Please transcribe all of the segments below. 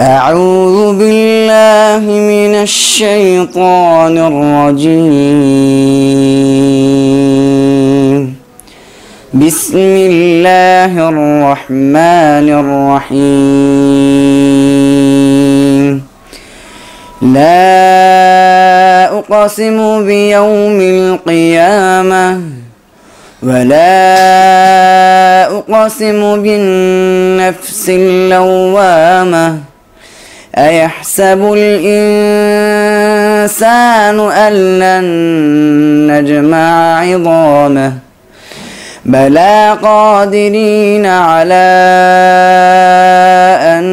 أعوذ بالله من الشيطان الرجيم بسم الله الرحمن الرحيم لا أقسم بيوم القيامة ولا أقسم بالنفس اللوامة أيحسب الإنسان أن لن نجمع عظامه بلى قادرين على أن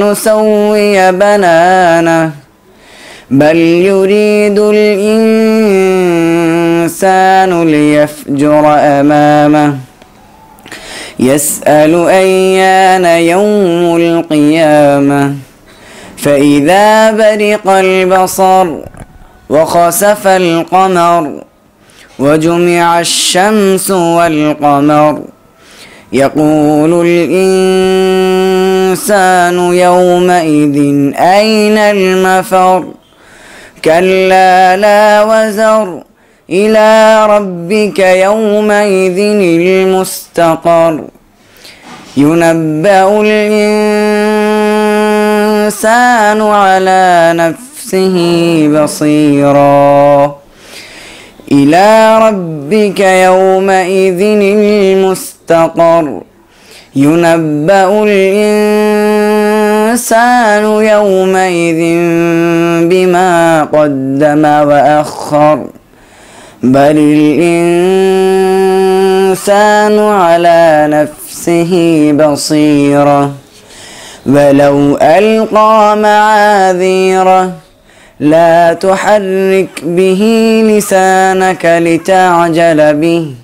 نسوي بنانه بل يريد الإنسان ليفجر أمامه يسأل أيان يوم القيامة فإذا برق البصر وخسف القمر وجمع الشمس والقمر يقول الإنسان يومئذ أين المفر كلا لا وزر إلى ربك يومئذ المستقر ينبأ الإنسان الإنسان على نفسه بصيرا إلى ربك يومئذ المستقر ينبأ الإنسان يومئذ بما قدم وأخر بل الإنسان على نفسه بصيره ولو ألقى معاذيره لا تحرك به لسانك لتعجل به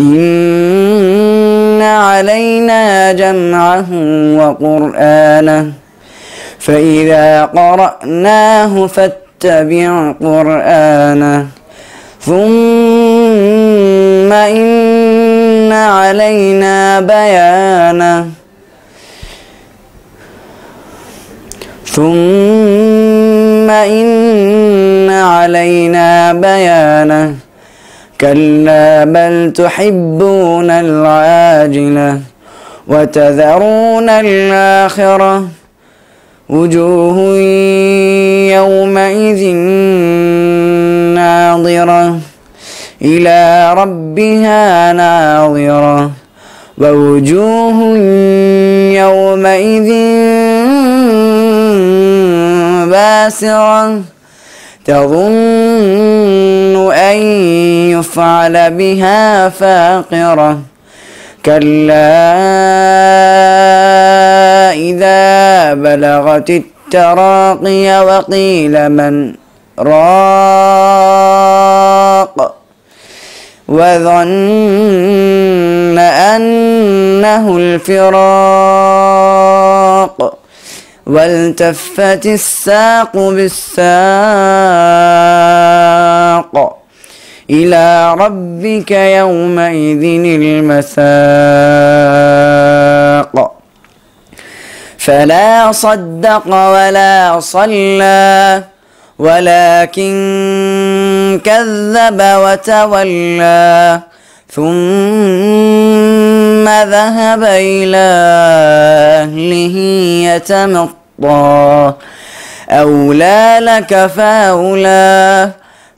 إن علينا جمعه وقرآنه فإذا قرأناه فاتبع قرآنه ثم إن علينا بيانه ثم إن علينا بيانه كلا بل تحبون العاجلة وتذرون الآخرة وجوه يومئذ ناظرة إلى ربها ناظرة ووجوه يومئذ باسرة تظن أن يفعل بها فاقرة كلا إذا بلغت التراقي وقيل من راق وظن أنه الفراق والتفت الساق بالساق إلى ربك يومئذ المساق فلا صدق ولا صلى ولكن كذب وتولى ثم ثم ذهب إلى أهله يتمطى أولى لك فأولى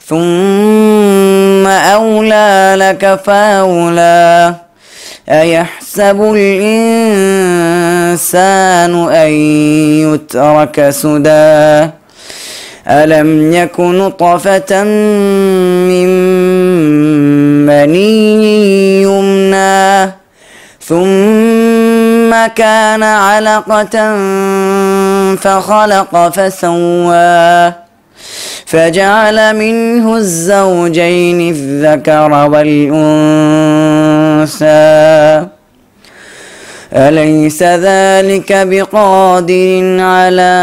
ثم أولى لك فأولى أيحسب الإنسان أن يترك سدى ألم يك نطفة من مني كان علقة فخلق فسوى فجعل منه الزوجين الذكر والأنثى أليس ذلك بقادر على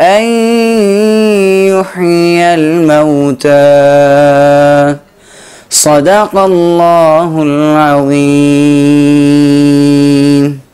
أن يحيي الموتى صدق الله العظيم